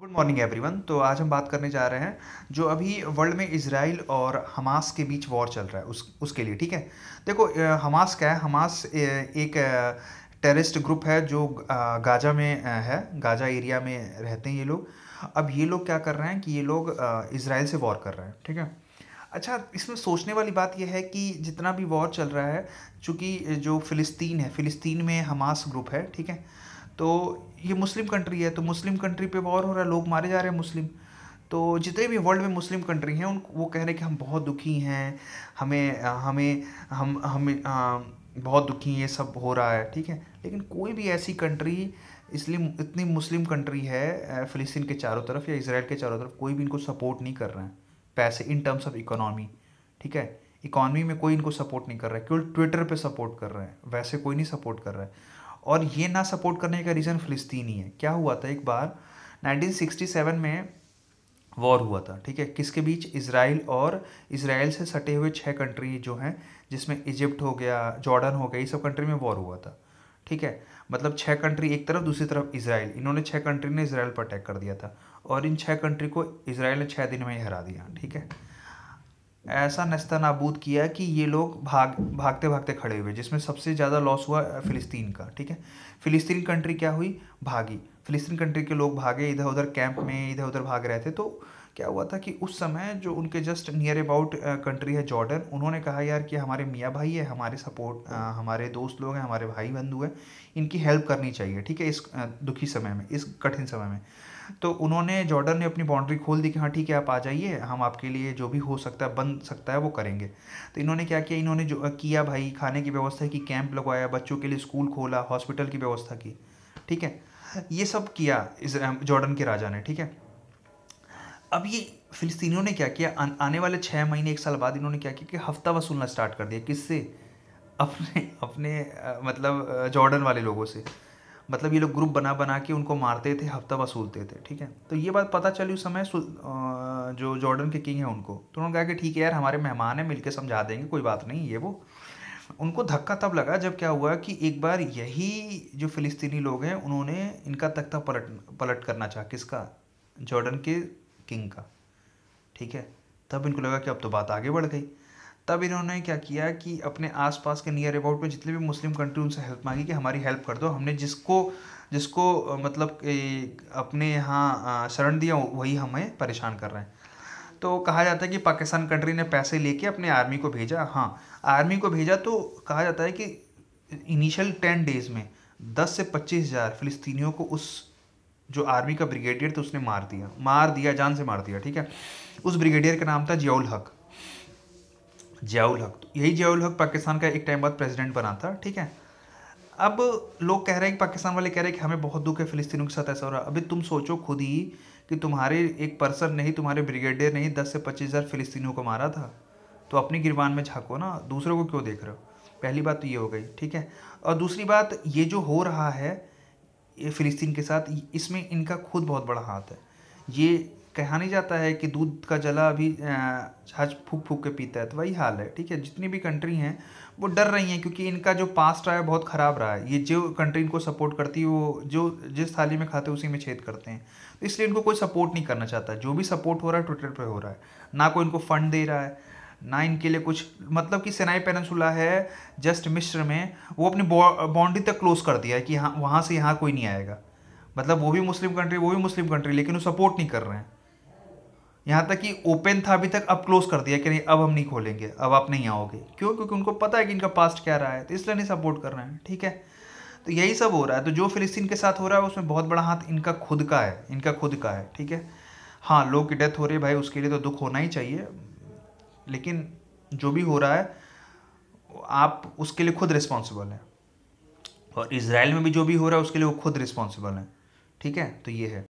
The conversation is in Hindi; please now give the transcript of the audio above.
गुड मॉर्निंग एवरीवन तो आज हम बात करने जा रहे हैं जो अभी वर्ल्ड में इसराइल और हमास के बीच वॉर चल रहा है उस उसके लिए ठीक है देखो हमास क्या है हमास एक टेररिस्ट ग्रुप है जो गाजा में है गाजा एरिया में रहते हैं ये लोग अब ये लोग क्या कर रहे हैं कि ये लोग इसराइल से वॉर कर रहे हैं ठीक है अच्छा इसमें सोचने वाली बात यह है कि जितना भी वॉर चल रहा है चूँकि जो फ़िलिस्तीन है फ़िलिस्तीन में हमास ग्रुप है ठीक है तो ये मुस्लिम कंट्री है तो मुस्लिम कंट्री पे वॉर हो रहा है लोग मारे जा रहे हैं मुस्लिम तो जितने भी वर्ल्ड में मुस्लिम कंट्री हैं उन वो कह रहे हैं कि हम बहुत दुखी हैं हमें हमें हम हमें आ, बहुत दुखी ये सब हो रहा है ठीक है लेकिन कोई भी ऐसी कंट्री इसलिए इतनी मुस्लिम कंट्री है फिलिस्तीन के चारों तरफ या इसराइल के चारों तरफ कोई भी इनको सपोर्ट नहीं कर रहे हैं पैसे इन टर्म्स ऑफ इकोनॉमी ठीक है इकॉनमी में कोई इनको सपोर्ट नहीं कर रहा है केवल ट्विटर पे सपोर्ट कर रहे हैं वैसे कोई नहीं सपोर्ट कर रहा है और ये ना सपोर्ट करने का रीज़न फ़लस्तीनी है क्या हुआ था एक बार 1967 में वॉर हुआ था ठीक है किसके बीच इसराइल और इसराइल से सटे हुए छः कंट्री जो हैं जिसमें इजिप्ट हो गया जॉर्डन हो गया ये सब कंट्री में वॉर हुआ था ठीक है मतलब छः कंट्री एक तरफ दूसरी तरफ इसराइल इन्होंने छः कंट्री ने इसराइल पर अटैक कर दिया था और इन छः कंट्री को इसराइल ने छः दिन में ही हरा दिया ठीक है ऐसा नस्ता नाबूद किया कि ये लोग भाग भागते भागते खड़े हुए जिसमें सबसे ज़्यादा लॉस हुआ फ़िलिस्तीन का ठीक है फ़िलिस्तीन कंट्री क्या हुई भागी फ़िलिस्तीन कंट्री के लोग भागे इधर उधर कैंप में इधर उधर भाग रहे थे तो क्या हुआ था कि उस समय जो उनके जस्ट नियर अबाउट कंट्री है जॉर्डन उन्होंने कहा यार कि हमारे मियाँ भाई है हमारे सपोर्ट हमारे दोस्त लोग हैं हमारे भाई बंधु हैं इनकी हेल्प करनी चाहिए ठीक है इस दुखी समय में इस कठिन समय में तो उन्होंने जॉर्डन ने अपनी बाउंड्री खोल दी कि हाँ ठीक है आप आ जाइए हम आपके लिए जो भी हो सकता है बन सकता है वो करेंगे तो इन्होंने क्या किया इन्होंने जो किया भाई खाने की व्यवस्था की कैंप लगवाया बच्चों के लिए स्कूल खोला हॉस्पिटल की व्यवस्था की ठीक है ये सब किया इस जॉर्डन के राजा ने ठीक है अब ये फिलिस्तीनियों ने क्या किया आ, आने वाले छः महीने एक साल बाद इन्होंने क्या किया कि हफ्ता वसूलना स्टार्ट कर दिया किससे अपने अपने आ, मतलब जॉर्डन वाले लोगों से मतलब ये लोग ग्रुप बना बना के उनको मारते थे हफ्ता वसूलते थे ठीक है तो ये बात पता चली उस समय जो जॉर्डन के किंग हैं उनको तो उन्होंने कहा कि ठीक है यार हमारे मेहमान हैं मिलकर समझा देंगे कोई बात नहीं ये वो उनको धक्का तब लगा जब क्या हुआ कि एक बार यही जो फिलिस्तीनी लोग हैं उन्होंने इनका तख्ता पलट पलट करना चाहा किसका जॉर्डन के किंग का ठीक है तब इनको लगा कि अब तो बात आगे बढ़ गई तब इन्होंने क्या किया कि अपने आसपास के नियर अबाउट में जितने भी मुस्लिम कंट्री उनसे हेल्प मांगी कि हमारी हेल्प कर दो हमने जिसको जिसको मतलब अपने यहाँ शरण दिया वही हमें परेशान कर रहे हैं तो कहा जाता है कि पाकिस्तान कंट्री ने पैसे लेके अपने आर्मी को भेजा हाँ आर्मी को भेजा तो कहा जाता है कि इनिशियल टेन डेज़ में दस से पच्चीस हज़ार फ़िलिस्तीनियों को उस जो आर्मी का ब्रिगेडियर था उसने मार दिया मार दिया जान से मार दिया ठीक है उस ब्रिगेडियर का नाम था जियाउल हक जियाउल हक तो यही जियाउल हक पाकिस्तान का एक टाइम बाद प्रेसिडेंट बना था ठीक है अब लोग कह रहे हैं कि पाकिस्तान वाले कह रहे हैं कि हमें बहुत दुख है फिलिस्तीनों के साथ ऐसा हो रहा है अभी तुम सोचो खुद ही कि तुम्हारे एक पर्सन नहीं तुम्हारे ब्रिगेडियर नहीं दस से पच्चीस हज़ार फिलिस्तीनियों को मारा था तो अपनी गिरबान में झाको ना दूसरों को क्यों देख रहे हो पहली बात तो ये हो गई ठीक है और दूसरी बात ये जो हो रहा है ये फिलिस्तीन के साथ इसमें इनका खुद बहुत बड़ा हाथ है ये कहा नहीं जाता है कि दूध का जला अभी छाछ फूक फूक के पीता है तो वही हाल है ठीक है जितनी भी कंट्री हैं वो डर रही हैं क्योंकि इनका जो पास्ट रहा है बहुत ख़राब रहा है ये जो कंट्री इनको सपोर्ट करती है वो जो जिस थाली में खाते उसी में छेद करते हैं तो इसलिए इनको कोई सपोर्ट नहीं करना चाहता जो भी सपोर्ट हो रहा है ट्विटर पर हो रहा है ना कोई इनको फंड दे रहा है नाइन के लिए कुछ मतलब कि सेनाई पेनसुला है जस्ट मिश्र में वो अपनी बाउंड्री तक क्लोज कर दिया है कि हाँ वहाँ से यहाँ कोई नहीं आएगा मतलब वो भी मुस्लिम कंट्री वो भी मुस्लिम कंट्री लेकिन वो सपोर्ट नहीं कर रहे हैं यहाँ तक कि ओपन था अभी तक अब क्लोज कर दिया कि नहीं अब हम नहीं खोलेंगे अब आप नहीं आओगे क्यों क्योंकि उनको पता है कि इनका पास्ट क्या रहा है तो इसलिए नहीं सपोर्ट कर रहे हैं ठीक है तो यही सब हो रहा है तो जो फिलिस्तीन के साथ हो रहा है उसमें बहुत बड़ा हाथ इनका खुद का है इनका खुद का है ठीक है हाँ लोग की डेथ हो रही है भाई उसके लिए तो दुख होना ही चाहिए लेकिन जो भी हो रहा है आप उसके लिए खुद रिस्पॉन्सिबल हैं और इसराइल में भी जो भी हो रहा है उसके लिए वो खुद रिस्पॉन्सिबल हैं ठीक है तो ये है